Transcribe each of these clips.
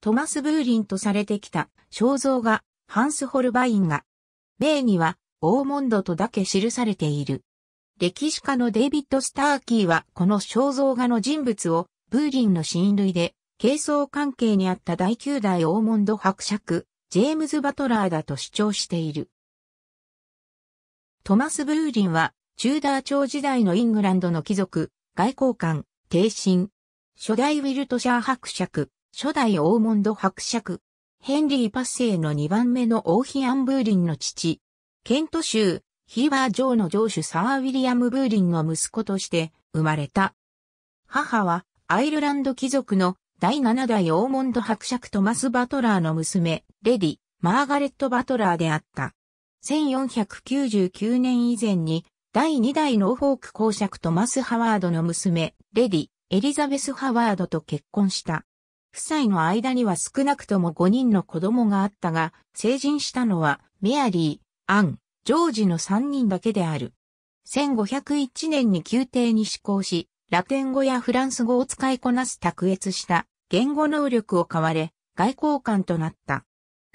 トマス・ブーリンとされてきた肖像画、ハンス・ホルバインが、例には、オーモンドとだけ記されている。歴史家のデイビッド・スターキーはこの肖像画の人物をブーリンの親類で、軽装関係にあった第9代オーモンド伯爵、ジェームズ・バトラーだと主張している。トマス・ブーリンは、チューダー朝時代のイングランドの貴族、外交官、帝臣、初代ウィルトシャー伯爵、初代オーモンド伯爵、ヘンリー・パッセイの2番目の王妃アン・ブーリンの父、ケント州、ヒーバー城の城主サー・ウィリアム・ブーリンの息子として生まれた。母はアイルランド貴族の第7代オーモンド伯爵トマス・バトラーの娘、レディ、マーガレット・バトラーであった。1499年以前に第2代ノーフォーク公爵トマス・ハワードの娘、レディ、エリザベス・ハワードと結婚した。夫妻の間には少なくとも5人の子供があったが、成人したのはメアリー、アン、ジョージの3人だけである。1501年に宮廷に施行し、ラテン語やフランス語を使いこなす卓越した言語能力を買われ、外交官となった。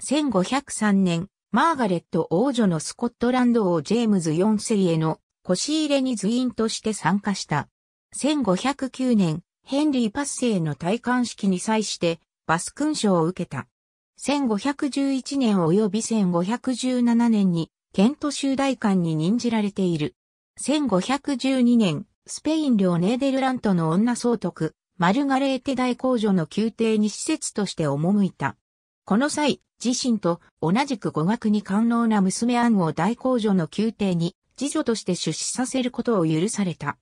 1503年、マーガレット王女のスコットランド王ジェームズ4世への腰入れに随員として参加した。1509年、ヘンリーパッセーの戴冠式に際してバス勲章を受けた。1511年及び1517年にケント州大官に任じられている。1512年、スペイン領ネーデルラントの女総督、マルガレーテ大公女の宮廷に施設として赴いた。この際、自身と同じく語学に官能な娘アンを大公女の宮廷に、次女として出資させることを許された。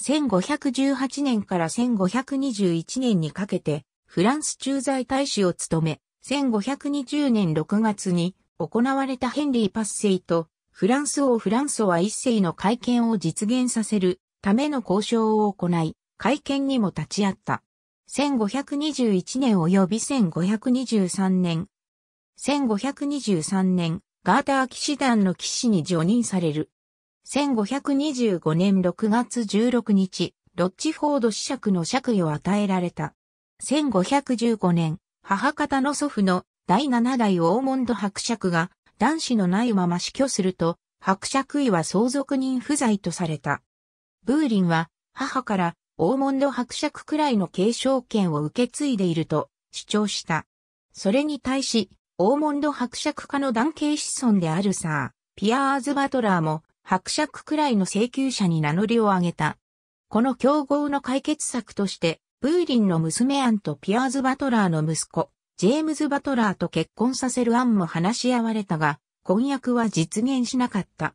1518年から1521年にかけて、フランス駐在大使を務め、1520年6月に行われたヘンリー・パッセイとフランス王フランソワ一世の会見を実現させるための交渉を行い、会見にも立ち会った。1521年及び1523年。1523年、ガーター騎士団の騎士に除任される。1525年6月16日、ロッチフォード子爵の爵位を与えられた。1515年、母方の祖父の第7代オーモンド伯爵が男子のないまま死去すると、伯爵位は相続人不在とされた。ブーリンは母からオーモンド伯爵くらいの継承権を受け継いでいると主張した。それに対し、オーモンド伯爵家の男系子孫であるサー、ピアーズ・バトラーも伯爵くらいの請求者に名乗りを上げた。この競合の解決策として、ブーリンの娘アンとピアーズ・バトラーの息子、ジェームズ・バトラーと結婚させる案も話し合われたが、婚約は実現しなかった。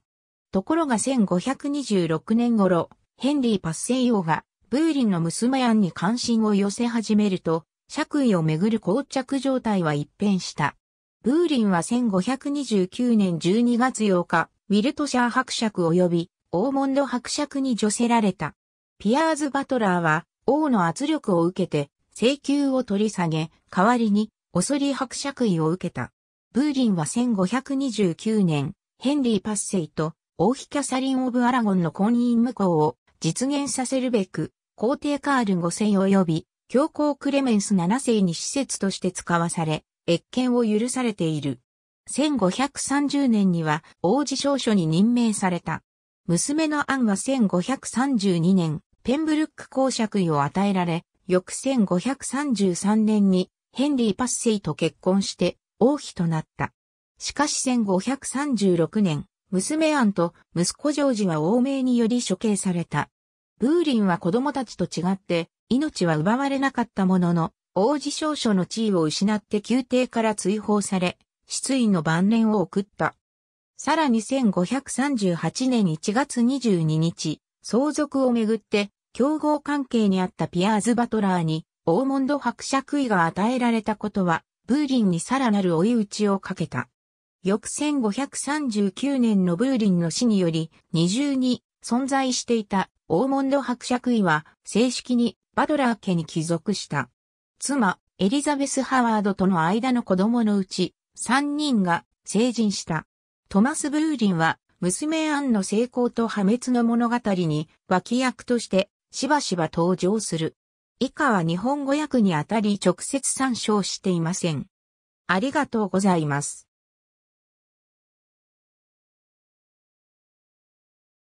ところが1526年頃、ヘンリー・パッセイ王が、ブーリンの娘アンに関心を寄せ始めると、爵位をめぐる膠着状態は一変した。ブーリンは1529年12月8日、ウィルトシャー伯爵及びオーモンド伯爵に助せられた。ピアーズ・バトラーは王の圧力を受けて請求を取り下げ、代わりにオソリ伯爵位を受けた。ブーリンは1529年、ヘンリー・パッセイと王妃キャサリン・オブ・アラゴンの婚姻無効を実現させるべく、皇帝カール5世及び教皇クレメンス7世に施設として使わされ、越権を許されている。1530年には王子少書に任命された。娘のアンは1532年、ペンブルック公爵位を与えられ、翌1533年にヘンリー・パッセイと結婚して王妃となった。しかし1536年、娘アンと息子ジョージは王名により処刑された。ブーリンは子供たちと違って命は奪われなかったものの、王子少書の地位を失って宮廷から追放され、失意の晩年を送った。さらに1538年1月22日、相続をめぐって、競合関係にあったピアーズ・バトラーに、オーモンド伯爵位が与えられたことは、ブーリンにさらなる追い打ちをかけた。翌1539年のブーリンの死により、二重に存在していたオーモンド伯爵位は、正式にバトラー家に帰属した。妻、エリザベス・ハワードとの間の子供のうち、3人が成人した。トマス・ブーリンは娘アンの成功と破滅の物語に脇役としてしばしば登場する。以下は日本語訳にあたり直接参照していません。ありがとうございます。